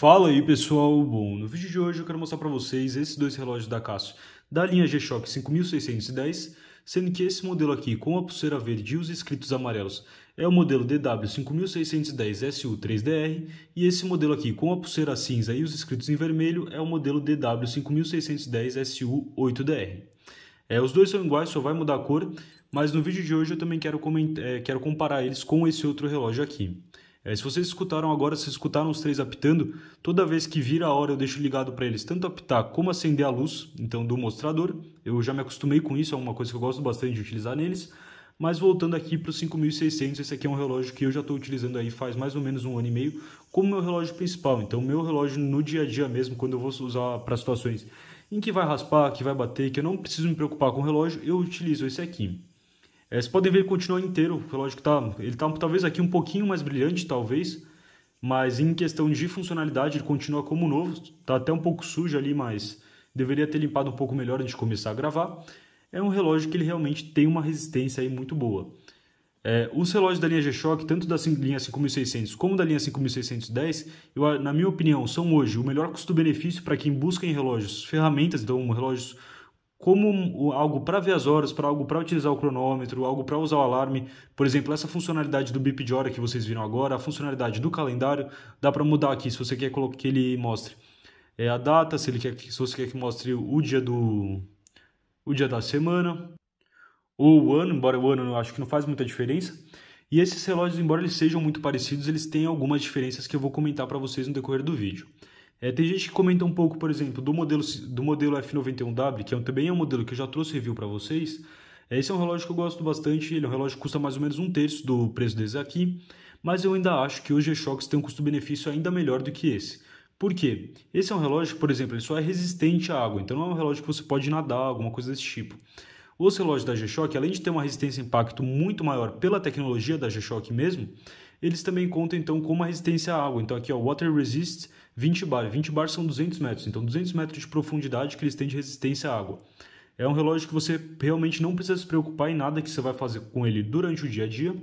Fala aí pessoal, bom, no vídeo de hoje eu quero mostrar para vocês esses dois relógios da Casio da linha G-Shock 5610, sendo que esse modelo aqui com a pulseira verde e os escritos amarelos é o modelo DW5610SU3DR e esse modelo aqui com a pulseira cinza e os escritos em vermelho é o modelo DW5610SU8DR. É, os dois são iguais, só vai mudar a cor, mas no vídeo de hoje eu também quero, é, quero comparar eles com esse outro relógio aqui. É, se vocês escutaram agora, se escutaram os três apitando, toda vez que vira a hora eu deixo ligado para eles tanto apitar como acender a luz, então do mostrador. Eu já me acostumei com isso, é uma coisa que eu gosto bastante de utilizar neles. Mas voltando aqui para o 5600, esse aqui é um relógio que eu já estou utilizando aí faz mais ou menos um ano e meio como meu relógio principal. Então, meu relógio no dia a dia mesmo, quando eu vou usar para situações em que vai raspar, que vai bater, que eu não preciso me preocupar com o relógio, eu utilizo esse aqui. É, você pode ver ele continua inteiro, o relógio tá, ele está talvez aqui um pouquinho mais brilhante, talvez, mas em questão de funcionalidade ele continua como novo, está até um pouco sujo ali, mas deveria ter limpado um pouco melhor antes de começar a gravar. É um relógio que ele realmente tem uma resistência aí muito boa. É, os relógios da linha G-Shock, tanto da linha 5600 como da linha 5610, eu, na minha opinião, são hoje o melhor custo-benefício para quem busca em relógios ferramentas, então relógios como algo para ver as horas, para algo para utilizar o cronômetro, algo para usar o alarme. Por exemplo, essa funcionalidade do bip de hora que vocês viram agora, a funcionalidade do calendário, dá para mudar aqui se você quer que ele mostre é, a data, se, ele quer, se você quer que mostre o dia do o dia da semana ou o ano, embora o ano eu acho que não faz muita diferença. E esses relógios, embora eles sejam muito parecidos, eles têm algumas diferenças que eu vou comentar para vocês no decorrer do vídeo. É, tem gente que comenta um pouco, por exemplo, do modelo, do modelo F91W, que é, também é um modelo que eu já trouxe review para vocês. É, esse é um relógio que eu gosto bastante, ele é um relógio que custa mais ou menos um terço do preço desse aqui, mas eu ainda acho que o G-Shox tem um custo-benefício ainda melhor do que esse. Por quê? Esse é um relógio que, por exemplo, ele só é resistente à água, então não é um relógio que você pode nadar, alguma coisa desse tipo. Os relógios da G-Shock, além de ter uma resistência impacto muito maior pela tecnologia da G-Shock mesmo, eles também contam então com uma resistência à água. Então aqui o Water Resist 20 bar. 20 bar são 200 metros, então 200 metros de profundidade que eles têm de resistência à água. É um relógio que você realmente não precisa se preocupar em nada que você vai fazer com ele durante o dia a dia.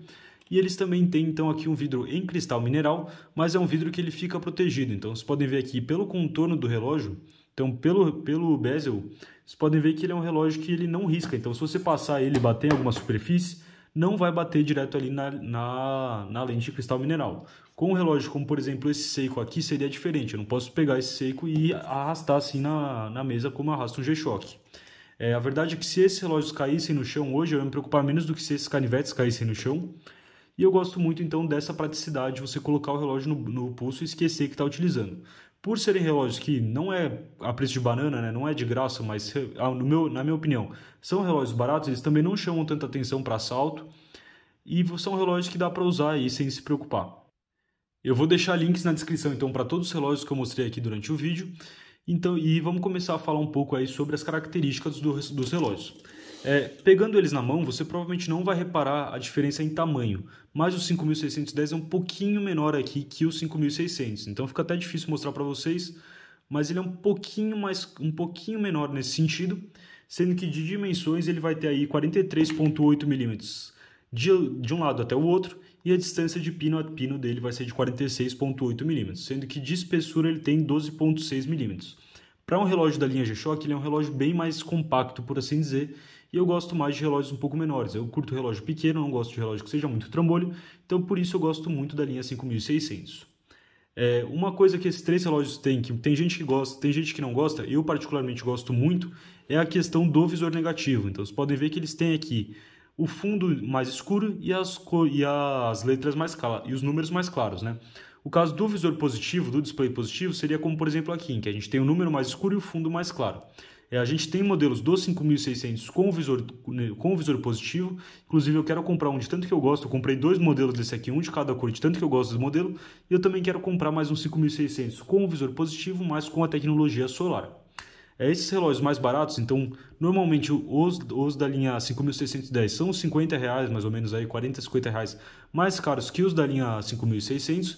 E eles também têm então aqui um vidro em cristal mineral, mas é um vidro que ele fica protegido. Então vocês podem ver aqui pelo contorno do relógio, então pelo, pelo bezel, vocês podem ver que ele é um relógio que ele não risca. Então, se você passar ele e bater em alguma superfície, não vai bater direto ali na, na, na, lente de cristal mineral. Com um relógio como, por exemplo, esse seco aqui, seria diferente. Eu não posso pegar esse seco e arrastar assim na, na mesa como arrasta um G-Shock. É, a verdade é que se esses relógios caíssem no chão hoje, eu ia me preocupar menos do que se esses canivetes caíssem no chão. E eu gosto muito, então, dessa praticidade, você colocar o relógio no, no pulso e esquecer que está utilizando por serem relógios que não é a preço de banana, né? não é de graça, mas no meu, na minha opinião, são relógios baratos, eles também não chamam tanta atenção para assalto e são relógios que dá para usar aí sem se preocupar. Eu vou deixar links na descrição então para todos os relógios que eu mostrei aqui durante o vídeo. Então, e vamos começar a falar um pouco aí sobre as características do, dos relógios. É, pegando eles na mão, você provavelmente não vai reparar a diferença em tamanho, mas o 5610 é um pouquinho menor aqui que o 5600, então fica até difícil mostrar para vocês, mas ele é um pouquinho mais um pouquinho menor nesse sentido, sendo que de dimensões ele vai ter aí 43.8 milímetros de, de um lado até o outro e a distância de pino a pino dele vai ser de 46.8 milímetros, sendo que de espessura ele tem 12.6 milímetros. Para um relógio da linha G-Shock, ele é um relógio bem mais compacto, por assim dizer, e eu gosto mais de relógios um pouco menores. Eu curto relógio pequeno, não gosto de relógio que seja muito trambolho, então por isso eu gosto muito da linha 5600. É, uma coisa que esses três relógios têm, que tem gente que gosta, tem gente que não gosta, eu particularmente gosto muito, é a questão do visor negativo. Então vocês podem ver que eles têm aqui o fundo mais escuro e as, e as letras mais claras, e os números mais claros, né? O caso do visor positivo, do display positivo, seria como, por exemplo, aqui, em que a gente tem o número mais escuro e o fundo mais claro. É, a gente tem modelos do 5600 com visor, né, com visor positivo. Inclusive, eu quero comprar um de tanto que eu gosto. Eu comprei dois modelos desse aqui, um de cada cor, de tanto que eu gosto desse modelo. E eu também quero comprar mais um 5600 com visor positivo, mas com a tecnologia solar. É, esses relógios mais baratos, então, normalmente os, os da linha 5.610 são 50 reais, mais ou menos aí, 40, 50 reais mais caros que os da linha 5.600,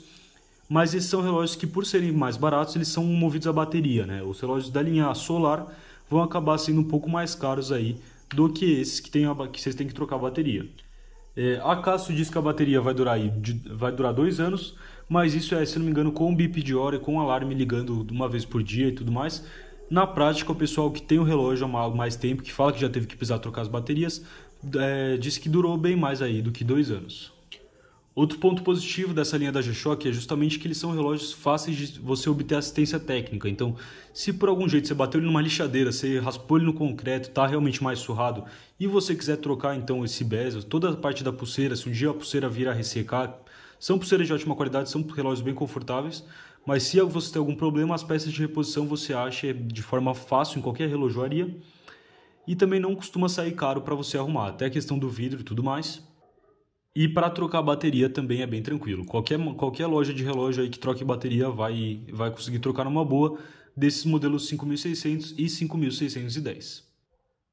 mas esses são relógios que, por serem mais baratos, eles são movidos a bateria, né? Os relógios da linha solar vão acabar sendo um pouco mais caros aí do que esses que, tem a, que vocês têm que trocar a bateria. É, a Casio diz que a bateria vai durar, aí, de, vai durar dois anos, mas isso é, se não me engano, com o bip de hora e com o alarme ligando uma vez por dia e tudo mais. Na prática, o pessoal que tem o relógio há mais tempo, que fala que já teve que precisar trocar as baterias, é, diz que durou bem mais aí do que dois anos. Outro ponto positivo dessa linha da G-Shock é justamente que eles são relógios fáceis de você obter assistência técnica. Então, se por algum jeito você bateu ele numa lixadeira, você raspou ele no concreto, está realmente mais surrado, e você quiser trocar então esse bezel, toda a parte da pulseira, se um dia a pulseira vir a ressecar, são pulseiras de ótima qualidade, são relógios bem confortáveis, mas se você tem algum problema, as peças de reposição você acha de forma fácil em qualquer relojoaria e também não costuma sair caro para você arrumar, até a questão do vidro e tudo mais. E para trocar bateria também é bem tranquilo. Qualquer, qualquer loja de relógio aí que troque bateria vai, vai conseguir trocar numa boa desses modelos 5600 e 5610.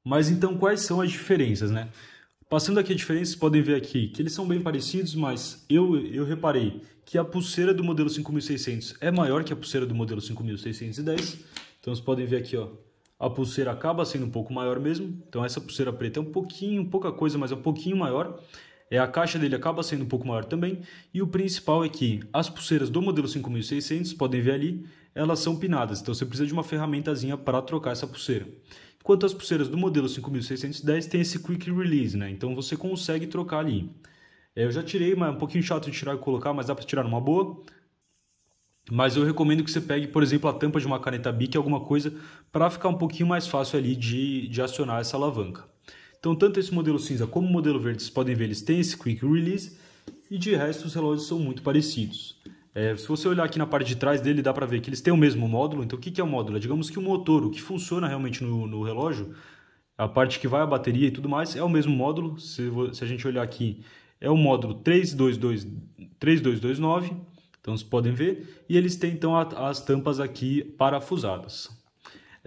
Mas então quais são as diferenças, né? Passando aqui a diferença, vocês podem ver aqui que eles são bem parecidos, mas eu, eu reparei que a pulseira do modelo 5600 é maior que a pulseira do modelo 5610. Então vocês podem ver aqui, ó, a pulseira acaba sendo um pouco maior mesmo. Então essa pulseira preta é um pouquinho, pouca coisa, mas é um pouquinho maior é, a caixa dele acaba sendo um pouco maior também, e o principal é que as pulseiras do modelo 5600, podem ver ali, elas são pinadas, então você precisa de uma ferramentazinha para trocar essa pulseira. Enquanto as pulseiras do modelo 5610 tem esse quick release, né? então você consegue trocar ali. É, eu já tirei, mas é um pouquinho chato de tirar e colocar, mas dá para tirar numa boa. Mas eu recomendo que você pegue, por exemplo, a tampa de uma caneta BIC, alguma coisa, para ficar um pouquinho mais fácil ali de, de acionar essa alavanca. Então, tanto esse modelo cinza como o modelo verde, vocês podem ver, eles têm esse quick release e de resto os relógios são muito parecidos. É, se você olhar aqui na parte de trás dele, dá para ver que eles têm o mesmo módulo. Então, o que, é o módulo? É, digamos que o motor, o que funciona realmente no, no, relógio, a parte que vai a bateria e tudo mais, é o mesmo módulo. Se, se a gente olhar aqui, é o módulo 322, 3229. Então, vocês podem ver. E eles têm, então, a, as tampas aqui parafusadas.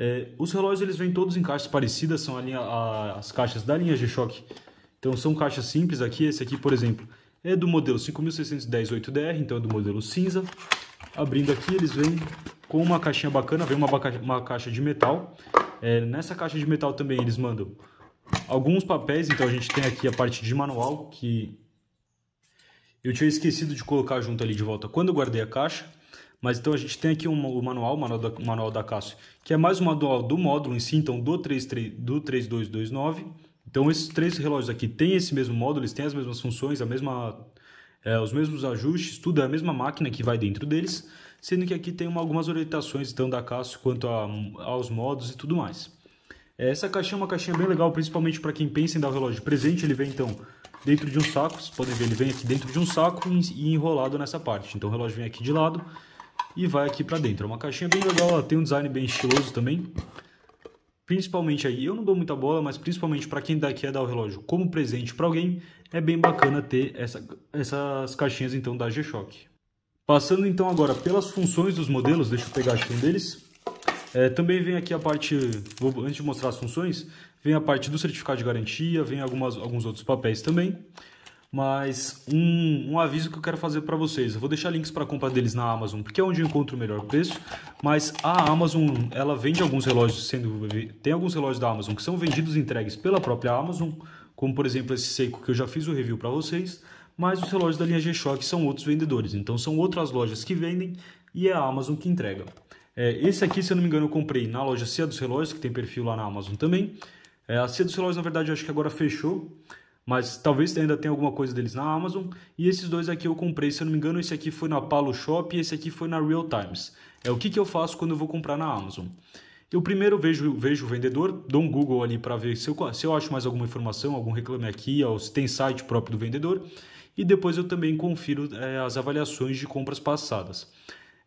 É, os relógios eles vêm todos em caixas parecidas, são a linha, a, as caixas da linha G-Shock. Então são caixas simples aqui, esse aqui, por exemplo, é do modelo 56108 dr então é do modelo cinza. Abrindo aqui, eles vêm com uma caixinha bacana, vem uma, uma caixa de metal. É, nessa caixa de metal também eles mandam alguns papéis, então a gente tem aqui a parte de manual, que eu tinha esquecido de colocar junto ali de volta quando eu guardei a caixa. Mas então a gente tem aqui um, o manual, o manual da, manual da Cássio, que é mais um manual do módulo em si, então do, 3, 3, do 3229. Então esses três relógios aqui têm esse mesmo módulo, eles têm as mesmas funções, a mesma, é, os mesmos ajustes, tudo é a mesma máquina que vai dentro deles, sendo que aqui tem uma, algumas orientações então da Cássio quanto a, aos modos e tudo mais. É, essa caixinha é uma caixinha bem legal, principalmente para quem pensa em dar o relógio presente, ele vem então dentro de um saco, vocês podem ver, ele vem aqui dentro de um saco e enrolado nessa parte. Então o relógio vem aqui de lado, e vai aqui para dentro. É uma caixinha bem legal, ela tem um design bem estiloso também. Principalmente aí, eu não dou muita bola, mas principalmente para quem daqui é dar o relógio como presente para alguém, é bem bacana ter essa, essas caixinhas então da G-Shock. Passando então agora pelas funções dos modelos, deixa eu pegar aqui um deles. É, também vem aqui a parte, vou, antes de mostrar as funções, vem a parte do certificado de garantia, vem algumas, alguns outros papéis também. Mas um, um aviso que eu quero fazer para vocês. Eu vou deixar links para compra deles na Amazon, porque é onde eu encontro o melhor preço. Mas a Amazon, ela vende alguns relógios, sendo tem alguns relógios da Amazon que são vendidos e entregues pela própria Amazon, como por exemplo esse Seiko que eu já fiz o review para vocês. Mas os relógios da linha G-Shock são outros vendedores, então são outras lojas que vendem e é a Amazon que entrega. É, esse aqui, se eu não me engano, eu comprei na loja Cia dos Relógios, que tem perfil lá na Amazon também. É, a Cia dos Relógios, na verdade, eu acho que agora fechou mas talvez ainda tenha alguma coisa deles na Amazon. E esses dois aqui eu comprei, se eu não me engano, esse aqui foi na Palo Shop e esse aqui foi na Real Times. É o que, que eu faço quando eu vou comprar na Amazon. Eu primeiro vejo, vejo o vendedor, dou um Google ali para ver se eu, se eu acho mais alguma informação, algum reclame aqui, ou se tem site próprio do vendedor. E depois eu também confiro é, as avaliações de compras passadas.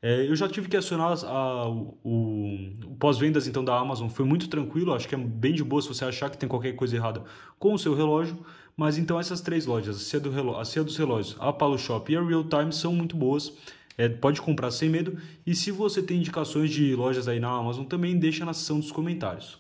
É, eu já tive que acionar a, o, o pós-vendas então da Amazon, foi muito tranquilo, acho que é bem de boa se você achar que tem qualquer coisa errada com o seu relógio. Mas então essas três lojas, a Cia, do Reló a Cia dos Relógios, a Palo Shop e a Real Time são muito boas. É, pode comprar sem medo. E se você tem indicações de lojas aí na Amazon, também deixa na seção dos comentários.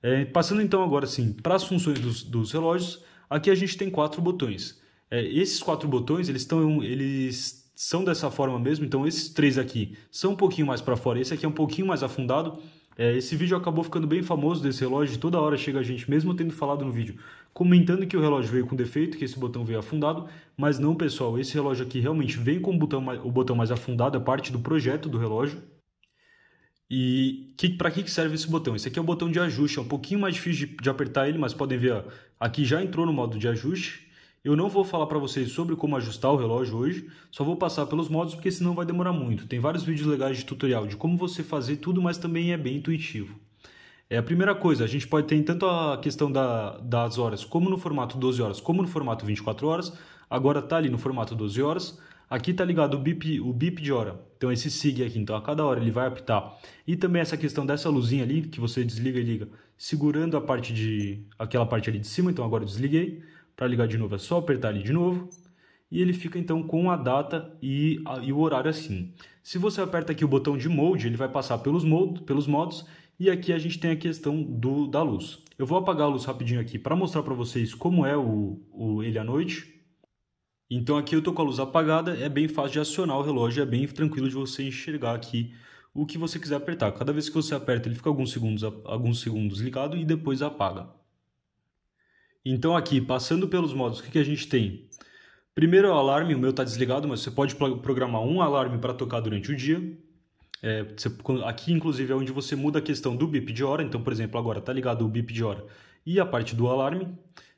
É, passando então agora sim para as funções dos, dos, relógios, aqui a gente tem quatro botões. É, esses quatro botões eles estão eles são dessa forma mesmo, então esses três aqui são um pouquinho mais para fora, esse aqui é um pouquinho mais afundado. É, esse vídeo acabou ficando bem famoso desse relógio, toda hora chega a gente, mesmo tendo falado no vídeo comentando que o relógio veio com defeito, que esse botão veio afundado, mas não, pessoal, esse relógio aqui realmente vem com o botão mais, o botão mais afundado, é parte do projeto do relógio. E que, para que serve esse botão? Esse aqui é o botão de ajuste, é um pouquinho mais difícil de, de apertar ele, mas podem ver, ó, aqui já entrou no modo de ajuste. Eu não vou falar para vocês sobre como ajustar o relógio hoje, só vou passar pelos modos porque senão vai demorar muito. Tem vários vídeos legais de tutorial de como você fazer tudo, mas também é bem intuitivo. É a primeira coisa, a gente pode ter tanto a questão da, das horas, como no formato 12 horas, como no formato 24 horas. Agora tá ali no formato 12 horas. Aqui tá ligado o bip, o bip de hora. Então esse SIG aqui, então a cada hora ele vai apitar. E também essa questão dessa luzinha ali que você desliga e liga, segurando a parte de aquela parte ali de cima, então agora eu desliguei. Para ligar de novo é só apertar ali de novo. E ele fica então com a data e, a, e o horário assim. Se você aperta aqui o botão de mode, ele vai passar pelos, pelos modos e aqui a gente tem a questão do, da luz. Eu vou apagar a luz rapidinho aqui para mostrar para vocês como é o, o ele à noite. Então aqui eu estou com a luz apagada, é bem fácil de acionar o relógio, é bem tranquilo de você enxergar aqui o que você quiser apertar. Cada vez que você aperta, ele fica alguns segundos, alguns segundos ligado e depois apaga. Então aqui, passando pelos modos, o que, que a gente tem? Primeiro é o alarme, o meu está desligado, mas você pode programar um alarme para tocar durante o dia. É, aqui, inclusive, é onde você muda a questão do bip de hora. Então, por exemplo, agora está ligado o bip de hora e a parte do alarme.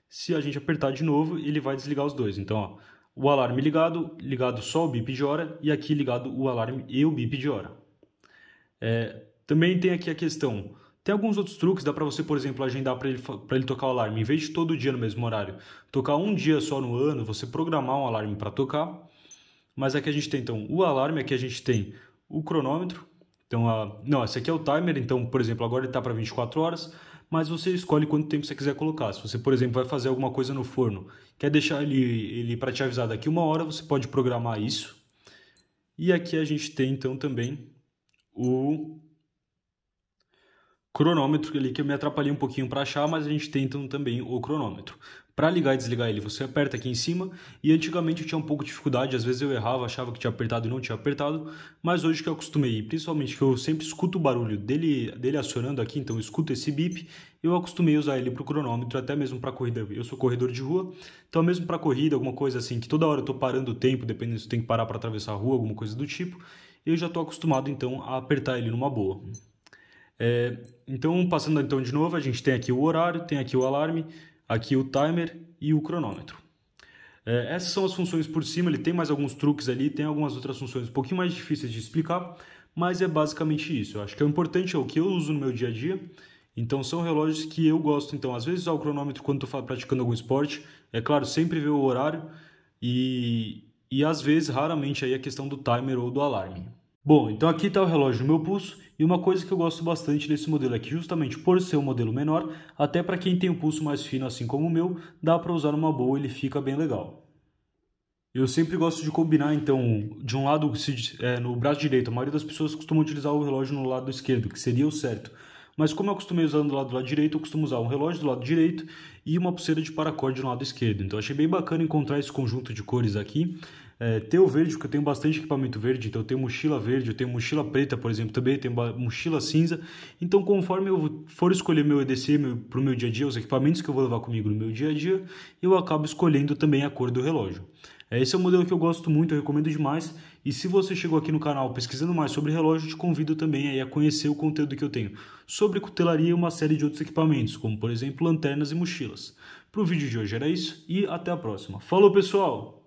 Se a gente apertar de novo, ele vai desligar os dois. Então, ó, o alarme ligado, ligado só o bip de hora, e aqui ligado o alarme e o bip de hora. É, também tem aqui a questão. Tem alguns outros truques, dá para você, por exemplo, agendar para ele, pra ele tocar o alarme, em vez de todo dia no mesmo horário, tocar um dia só no ano, você programar um alarme para tocar. Mas aqui é a gente tem então o alarme, aqui é a gente tem o cronômetro. Então, a, não, esse aqui é o timer, então, por exemplo, agora ele está para 24 horas, mas você escolhe quanto tempo você quiser colocar. Se você, por exemplo, vai fazer alguma coisa no forno, quer deixar ele, ele para te avisar daqui uma hora, você pode programar isso. E aqui a gente tem, então, também o cronômetro ali que eu me atrapalhei um pouquinho para achar, mas a gente tem então também o cronômetro. Para ligar e desligar ele, você aperta aqui em cima. E antigamente eu tinha um pouco de dificuldade, às vezes eu errava, achava que tinha apertado e não tinha apertado. Mas hoje que eu acostumei, principalmente que eu sempre escuto o barulho dele, dele acionando aqui, então eu escuto esse bip. Eu acostumei a usar ele para o cronômetro, até mesmo para corrida. Eu sou corredor de rua, então mesmo para corrida, alguma coisa assim, que toda hora eu estou parando o tempo, dependendo se eu tenho que parar para atravessar a rua, alguma coisa do tipo. Eu já estou acostumado então a apertar ele numa boa. É, então, passando então de novo, a gente tem aqui o horário, tem aqui o alarme, aqui é o timer e o cronômetro. É, essas são as funções por cima, ele tem mais alguns truques ali, tem algumas outras funções um pouquinho mais difíceis de explicar, mas é basicamente isso. Eu acho que o importante é o que eu uso no meu dia a dia, então são relógios que eu gosto, então às vezes usar o cronômetro quando estou praticando algum esporte, é claro, sempre ver o horário e, e às vezes, raramente aí a questão do timer ou do alarme. Bom, então aqui está o relógio no meu pulso e uma coisa que eu gosto bastante desse modelo é que justamente por ser um modelo menor, até para quem tem um pulso mais fino assim como o meu, dá para usar uma boa, ele fica bem legal. Eu sempre gosto de combinar, então, de um lado, se, é, no braço direito, a maioria das pessoas costuma utilizar o relógio no lado esquerdo, que seria o certo. Mas como eu acostumei usando do lado, do lado direito, eu costumo usar um relógio do lado direito e uma pulseira de paracorde no lado esquerdo. Então achei bem bacana encontrar esse conjunto de cores aqui. É, ter o verde, porque eu tenho bastante equipamento verde, então eu tenho mochila verde, eu tenho mochila preta, por exemplo, também, tenho mochila cinza. Então, conforme eu for escolher meu EDC meu, para o meu dia a dia, os equipamentos que eu vou levar comigo no meu dia a dia, eu acabo escolhendo também a cor do relógio. É, esse é um modelo que eu gosto muito, eu recomendo demais. E se você chegou aqui no canal pesquisando mais sobre relógio, te convido também a conhecer o conteúdo que eu tenho sobre cutelaria e uma série de outros equipamentos, como por exemplo lanternas e mochilas. Para o vídeo de hoje era isso e até a próxima. Falou pessoal!